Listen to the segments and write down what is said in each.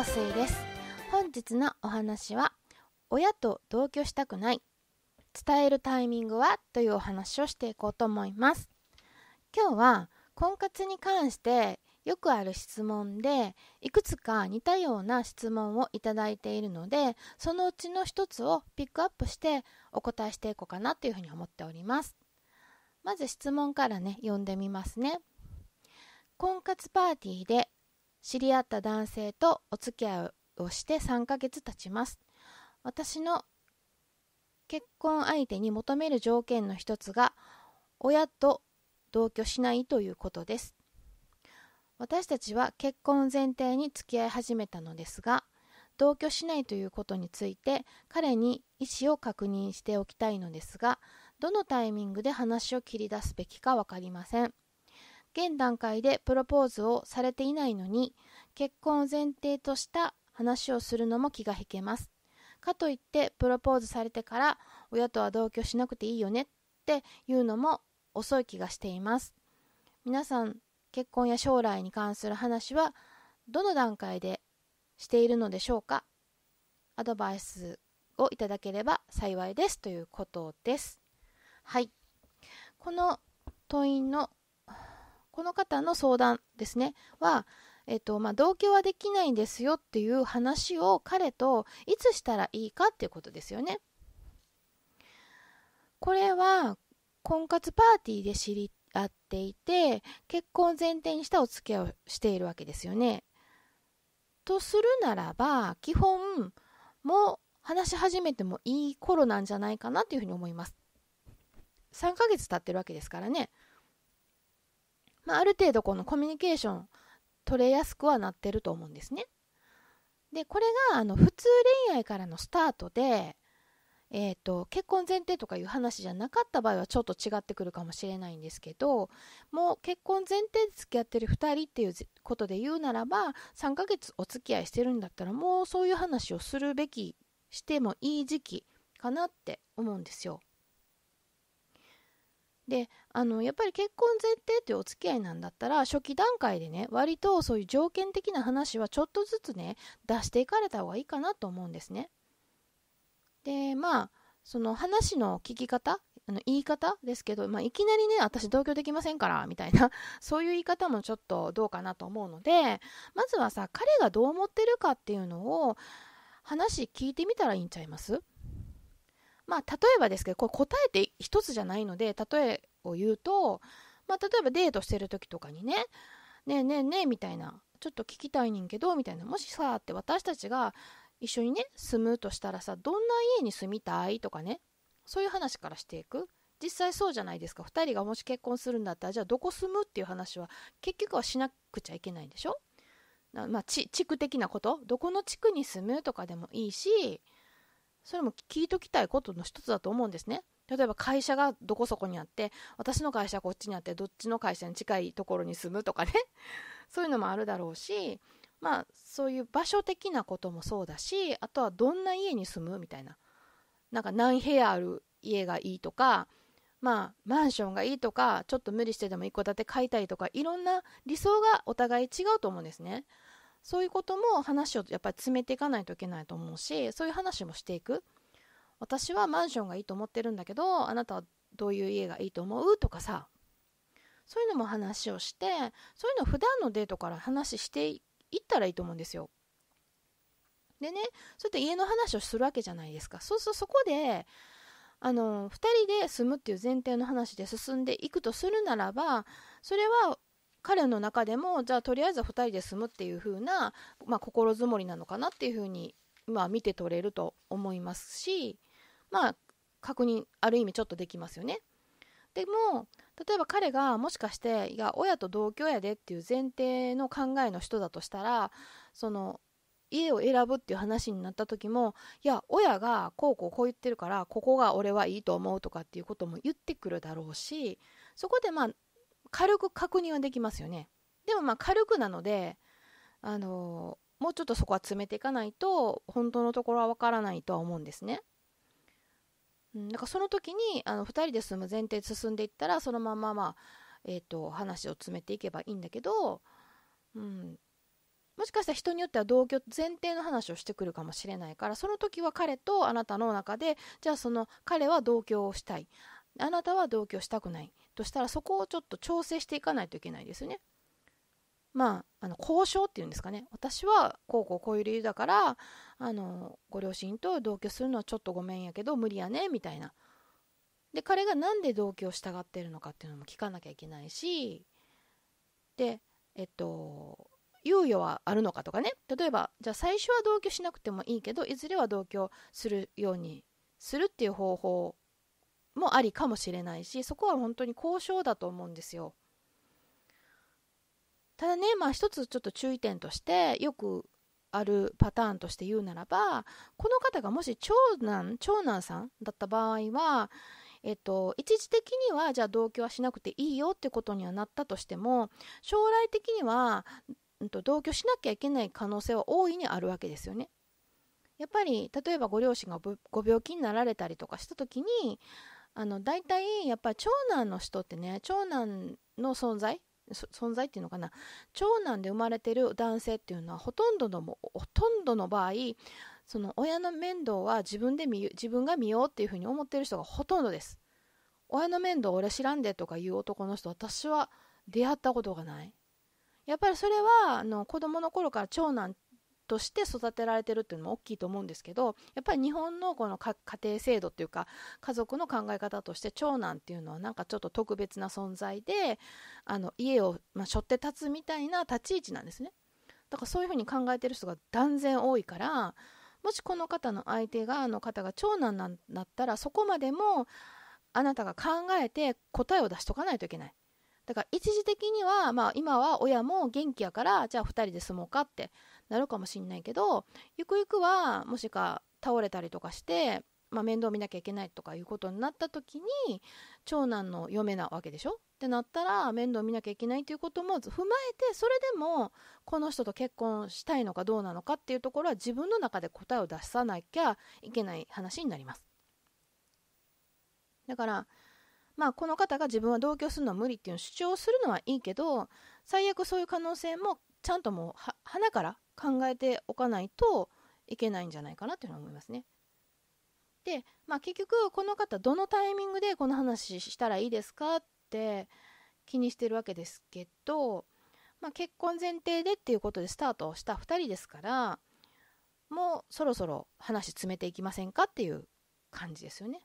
香水です本日のお話は親と同居したくない伝えるタイミングはというお話をしていこうと思います今日は婚活に関してよくある質問でいくつか似たような質問をいただいているのでそのうちの一つをピックアップしてお答えしていこうかなというふうに思っておりますまず質問からね読んでみますね婚活パーティーで知り合った男性とお付き合いをして3ヶ月経ちます私の結婚相手に求める条件の一つが親と同居しないということです私たちは結婚前提に付き合い始めたのですが同居しないということについて彼に意思を確認しておきたいのですがどのタイミングで話を切り出すべきか分かりません現段階でプロポーズをされていないのに結婚を前提とした話をするのも気が引けますかといってプロポーズされてから親とは同居しなくていいよねっていうのも遅い気がしています皆さん結婚や将来に関する話はどの段階でしているのでしょうかアドバイスをいただければ幸いですということですはいこの問いのこの方の相談ですね、は、えっと、まあ、同居はできないんですよっていう話を彼といつしたらいいかっていうことですよね。これは、婚活パーティーで知り合っていて、結婚前提にしたお付き合いをしているわけですよね。とするならば、基本、も話し始めてもいい頃なんじゃないかなというふうに思います。3ヶ月経ってるわけですからね。まあ、ある程度このコミュニケーション取れやすくはなってると思うんですね。でこれがあの普通恋愛からのスタートで、えーと、と結婚前提とかいう話じゃなかった場合はちょっと違ってくるかもしれないんですけどもう結婚前提で付き合ってる2人っていうことで言うならば3ヶ月お付き合いしてるんだったらもうそういう話をするべきしてもいい時期かなって思うんですよ。であのやっぱり結婚前提っていうお付き合いなんだったら初期段階でね割とそういう条件的な話はちょっとずつね出していかれた方がいいかなと思うんですね。でまあその話の聞き方あの言い方ですけど、まあ、いきなりね私同居できませんからみたいな そういう言い方もちょっとどうかなと思うのでまずはさ彼がどう思ってるかっていうのを話聞いてみたらいいんちゃいますまあ、例えばですけどこれ答えて一つじゃないので例えを言うと、まあ、例えばデートしてる時とかにね「ねえねえねえ」みたいな「ちょっと聞きたいねんけど」みたいなもしさって私たちが一緒にね住むとしたらさどんな家に住みたいとかねそういう話からしていく実際そうじゃないですか2人がもし結婚するんだったらじゃあどこ住むっていう話は結局はしなくちゃいけないんでしょまあ、地区的なことどこの地区に住むとかでもいいしそれも聞いときたいことの一つだと思うんですね。例えば会社がどこそこにあって、私の会社はこっちにあって、どっちの会社に近いところに住むとかね。そういうのもあるだろうし、まあそういう場所的なこともそうだし、あとはどんな家に住むみたいな。なんか何部屋ある家がいいとか、まあマンションがいいとか、ちょっと無理してでも一戸建て買いたいとか、いろんな理想がお互い違うと思うんですね。そういうことも話をやっぱり詰めていかないといけないと思うしそういう話もしていく私はマンションがいいと思ってるんだけどあなたはどういう家がいいと思うとかさそういうのも話をしてそういうの普段のデートから話していったらいいと思うんですよでねそうやって家の話をするわけじゃないですかそうするとそこであの2人で住むっていう前提の話で進んでいくとするならばそれは彼の中でもじゃあとりあえず2人で住むっていう風な、まあ、心づもりなのかなっていう風に、まあ、見て取れると思いますしまあ確認ある意味ちょっとできますよね。でも例えば彼がもしかしていや親と同居やでっていう前提の考えの人だとしたらその家を選ぶっていう話になった時もいや親がこうこうこう言ってるからここが俺はいいと思うとかっていうことも言ってくるだろうしそこでまあ軽く確認はできますよね。でもまあ軽くなので、あのもうちょっとそこは詰めていかないと、本当のところはわからないとは思うんですね。だからその時に、あの、二人で住む前提進んでいったら、そのまままあ、えー、と、話を詰めていけばいいんだけど、うん、もしかしたら人によっては同居前提の話をしてくるかもしれないから、その時は彼とあなたの中で、じゃあその彼は同居をしたい。あなたは同居したくないとしたらそこをちょっと調整していかないといけないですよね。まあ、あの交渉っていうんですかね私はこうこうこういう理由だからあのご両親と同居するのはちょっとごめんやけど無理やねみたいなで彼が何で同居を従ってるのかっていうのも聞かなきゃいけないしでえっと猶予はあるのかとかね例えばじゃあ最初は同居しなくてもいいけどいずれは同居するようにするっていう方法もありかもしれないしそこは本当に交渉だと思うんですよ。ただね、まあ、一つちょっと注意点としてよくあるパターンとして言うならばこの方がもし長男長男さんだった場合は、えっと、一時的にはじゃあ同居はしなくていいよってことにはなったとしても将来的には、うん、と同居しなきゃいけない可能性は大いにあるわけですよね。やっぱり例えばご両親がご病気になられたりとかした時にあの大体やっぱ長男の人ってね長男の存在存在っていうのかな長男で生まれてる男性っていうのはほとんどのほとんどの場合その親の面倒は自分で見自分が見ようっていうふうに思ってる人がほとんどです親の面倒俺知らんでとかいう男の人私は出会ったことがないやっぱりそれはあの子供の頃から長男として育てられてるっていうのも大きいと思うんですけどやっぱり日本のこの家庭制度っていうか家族の考え方として長男っていうのはなんかちょっと特別な存在であの家を、まあ、背負って立つみたいな立ち位置なんですね。だからそういうふうに考えてる人が断然多いからもしこの方の相手があの方が長男なんだったらそこまでもあなたが考えて答えを出しとかないといけない。だから一時的には、まあ、今は親も元気やからじゃあ2人で住もうかってなるかもしんないけどゆくゆくはもしか倒れたりとかして、まあ、面倒見なきゃいけないとかいうことになった時に長男の嫁なわけでしょってなったら面倒見なきゃいけないということも踏まえてそれでもこの人と結婚したいのかどうなのかっていうところは自分の中で答えを出さなきゃいけない話になります。だからまあ、この方が自分は同居するのは無理っていうのを主張するのはいいけど最悪そういう可能性もちゃんともう花から考えておかないといけないんじゃないかなっていうのはに思いますね。で、まあ、結局この方どのタイミングでこの話したらいいですかって気にしてるわけですけど、まあ、結婚前提でっていうことでスタートした2人ですからもうそろそろ話詰めていきませんかっていう感じですよね。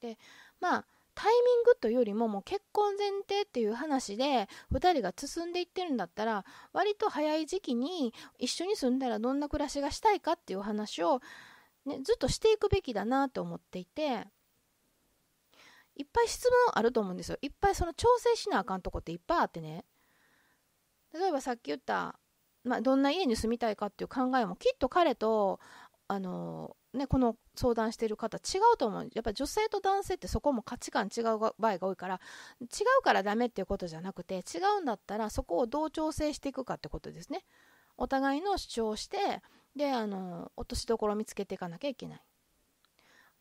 でまあタイミングというよりももう結婚前提っていう話で2人が進んでいってるんだったら割と早い時期に一緒に住んだらどんな暮らしがしたいかっていう話を、ね、ずっとしていくべきだなと思っていていっぱい質問あると思うんですよいっぱいその調整しなあかんとこっていっぱいあってね例えばさっき言った、まあ、どんな家に住みたいかっていう考えもきっと彼とあのね、この相談してる方違うと思うやっぱ女性と男性ってそこも価値観違う場合が多いから違うからダメっていうことじゃなくて違うんだったらそこをどう調整していくかってことですねお互いの主張をしてであの落としどころを見つけていかなきゃいけない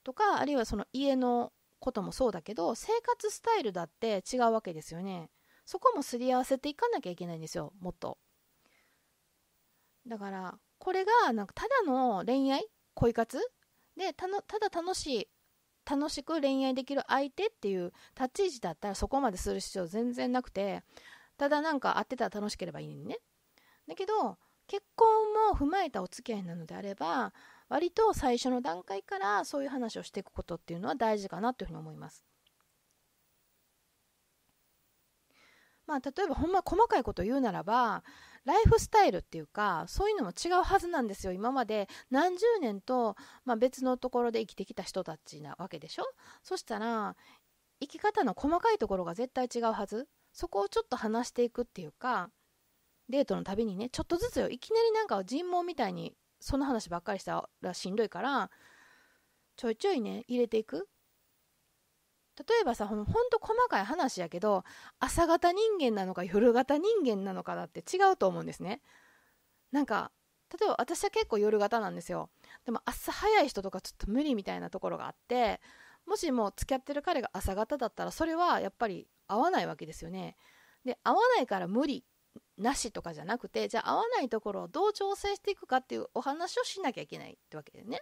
とかあるいはその家のこともそうだけど生活スタイルだって違うわけですよねそこもすり合わせていかなきゃいけないんですよもっとだからこれがなんかただの恋愛恋活でたのただ楽しい楽しく恋愛できる相手っていう立ち位置だったらそこまでする必要全然なくてただなんか会ってたら楽しければいいのにねだけど結婚も踏まえたお付き合いなのであれば割と最初の段階からそういう話をしていくことっていうのは大事かなというふうに思いますまあ例えばほんま細かいことを言うならばライフスタイルっていうかそういうのも違うはずなんですよ今まで何十年と、まあ、別のところで生きてきた人たちなわけでしょそしたら生き方の細かいところが絶対違うはずそこをちょっと話していくっていうかデートのたびにねちょっとずつよいきなりなんか尋問みたいにその話ばっかりしたらしんどいからちょいちょいね入れていく例えばさほんと細かい話やけど朝型人間なのか夜型人間なのかだって違うと思うんですねなんか例えば私は結構夜型なんですよでも朝早い人とかちょっと無理みたいなところがあってもしも付き合ってる彼が朝型だったらそれはやっぱり合わないわけですよねで合わないから無理なしとかじゃなくてじゃあ合わないところをどう調整していくかっていうお話をしなきゃいけないってわけでね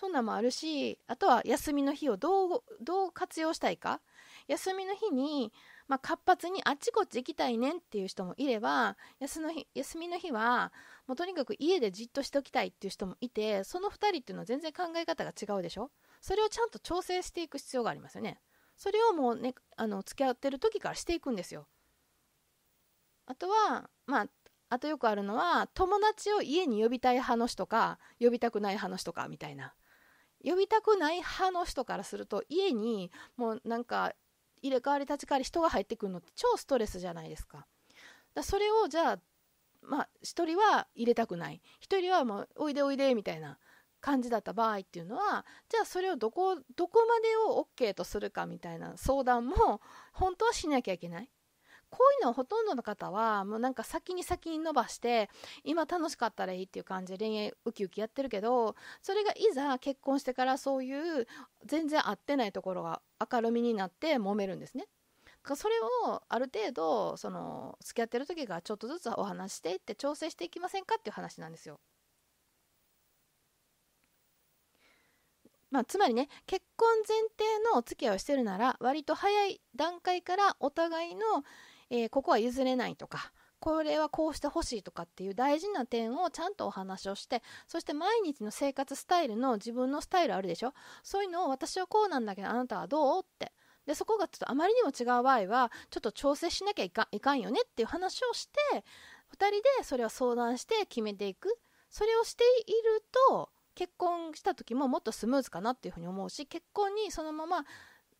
そんなんもあるしあとは休みの日をどうどう活用したいか休みの日に、まあ、活発にあっちこっち行きたいねんっていう人もいれば休の日休みの日はもうとにかく家でじっとしておきたいっていう人もいてその2人っていうのは全然考え方が違うでしょそれをちゃんと調整していく必要がありますよねそれをもうねあの付き合ってる時からしていくんですよあとはまああとよくあるのは友達を家に呼びたい話とか呼びたくない話とかみたいな呼びたくない派の人からすると家にもうなんか入れ替わり立ち替わり人が入ってくるのって超ストレスじゃないですか。だそれをじゃあまあ、1人は入れたくない1人はもうおいでおいでみたいな感じだった場合っていうのはじゃあそれをどこどこまでを OK とするかみたいな相談も本当はしなきゃいけないこういうのほとんどの方はもうなんか先に先に伸ばして今楽しかったらいいっていう感じで恋愛ウキウキやってるけどそれがいざ結婚してからそういう全然合ってないところが明るみになって揉めるんですね。それをある程度その付き合ってる時がちょっとずつお話していって調整していきませんかっていう話なんですよ。まあ、つまりね結婚前提のお付き合いをしてるなら割と早い段階からお互いのえー、ここは譲れないとかこれはこうしてほしいとかっていう大事な点をちゃんとお話をしてそして毎日の生活スタイルの自分のスタイルあるでしょそういうのを私はこうなんだけどあなたはどうってでそこがちょっとあまりにも違う場合はちょっと調整しなきゃいかいかんよねっていう話をして2人でそれを相談して決めていくそれをしていると結婚した時ももっとスムーズかなっていうふうに思うし結婚にそのまま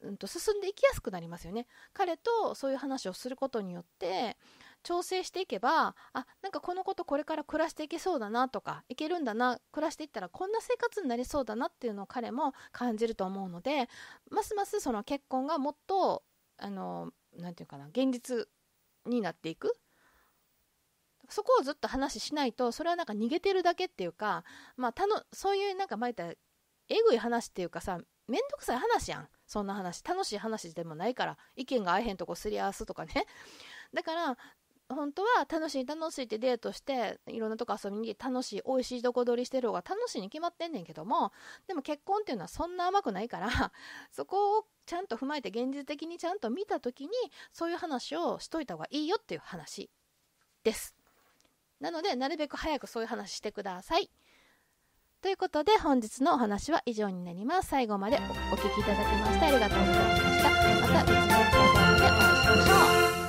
うんと進んでいきやすくなりますよね。彼とそういう話をすることによって調整していけばあなんかこのことこれから暮らしていけそうだなとかいけるんだな暮らしていったらこんな生活になりそうだなっていうのを彼も感じると思うのでますますその結婚がもっとあのなて言うかな現実になっていくそこをずっと話しないとそれはなんか逃げてるだけっていうか、まあ、たのそういうなんか前言ったらえぐい話っていうかさめんどくさい話やん。そんな話楽しい話でもないから意見が合えへんとこすり合わすとかね だから本当は楽しい楽しいってデートしていろんなとこ遊びに楽しい美味しいどこ取りしてる方が楽しいに決まってんねんけどもでも結婚っていうのはそんな甘くないから そこをちゃんと踏まえて現実的にちゃんと見た時にそういう話をしといた方がいいよっていう話ですなのでなるべく早くそういう話してください。ということで本日のお話は以上になります。最後までおお聞きいただきましてありがとうございました。また別の動画でお会いしましょう。